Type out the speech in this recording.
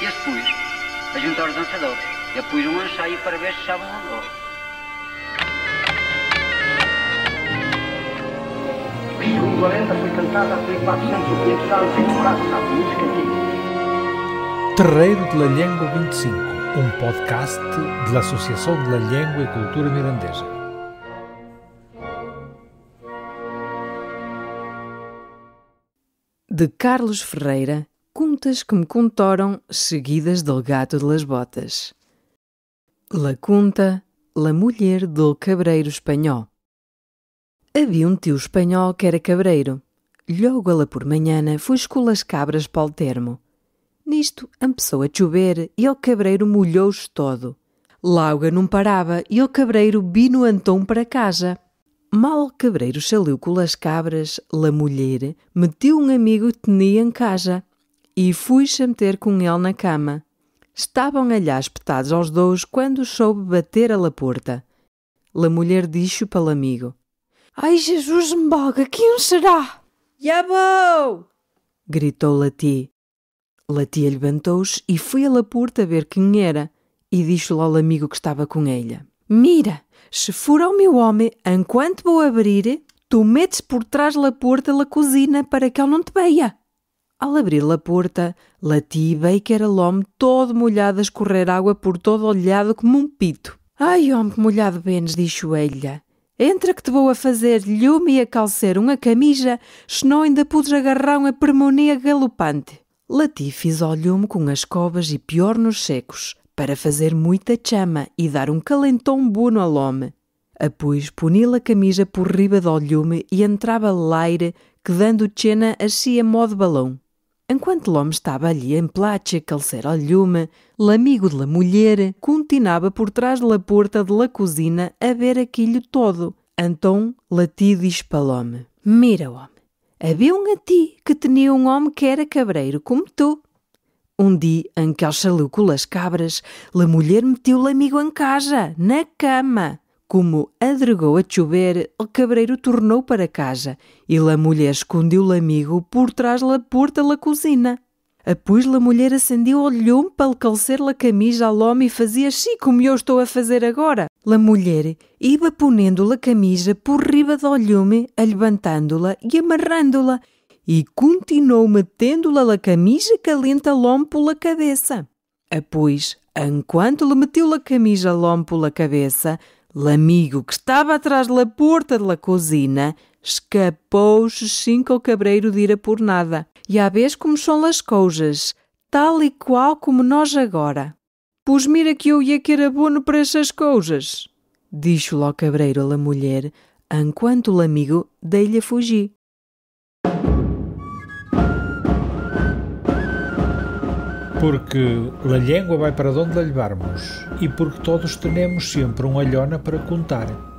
e as pus, a juntar os dançadores. E pus um ensaio para ver se estavam andou. Língua lenta foi cantada há 400 ou 500 anos em Portugal, sabe? Música antiga. Terreiro de la Lengua 25, um podcast da Associação de la Lengua e Cultura Mirandesa. De Carlos Ferreira perguntas que me contoram, seguidas do gato de las botas. La conta, la mulher do cabreiro espanhol. Havia um tio espanhol que era cabreiro. Logo ela por manhã foi escolar as cabras para o termo. Nisto, começou a chover e o cabreiro molhou-se todo. Lauga não parava e o cabreiro bino Antão para casa. Mal o cabreiro saiu com as cabras, la mulher meteu um amigo que tinha em casa e fui meter com ele na cama. Estavam aliás petados aos dois quando soube bater à la porta. La mulher disse para o amigo: Ai, Jesus me boga, quem será? Já vou! gritou Lati. Lati levantou-se e foi à la porta ver quem era e disse ao amigo que estava com ela: Mira, se for ao meu homem, enquanto vou abrir, tu metes por trás la porta la cozinha para que ele não te veja. Ao abrir a porta, lati bem que era lome todo molhado a escorrer água por todo olhado como um pito. Ai, homem molhado benes, disse ele Entra que te vou a fazer lhume e a calcer uma camija, senão ainda pudes agarrar uma pneumonia galopante. Lati fiz ao lhume com as covas e pior nos secos, para fazer muita chama e dar um calentão bueno ao lome. Apois puni-la camija por riba do lhume e entrava laire, que dando chena assim a modo balão. Enquanto l'homme estava ali em platja, calcer ao llume, l'amigo de la mulher continuava por trás da porta de la cozinha a ver aquilo todo. Então, latido diz para l'home. Mira, homem, havia um a ti que tinha um homem que era cabreiro como tu. Um dia em que ele saiu com as cabras, la mulher meteu l'amigo em casa, na cama. Como adregou a chover, o cabreiro tornou para casa e a mulher escondeu o amigo por trás da porta da cozinha. Após a mulher acendeu o me para calcer a camisa ao homem e fazia assim como eu estou a fazer agora. A mulher iba ponendo a camisa por riba do olhume, levantando-la e amarrando-la, e continuou metendo-la a camisa calenta ao homem pela cabeça. Após, enquanto lhe meteu a camisa ao homem pela cabeça, L'amigo que estava atrás da porta da cozinha escapou-se cinco o cabreiro de ir a por nada. E a vez como são as coisas, tal e qual como nós agora. Pois mira que eu ia que era bono para essas coisas. Disse lhe o cabreiro a la mulher, enquanto o amigo dei-lhe a fugir. Porque a língua vai para onde levarmos e porque todos temos sempre um alhona para contar.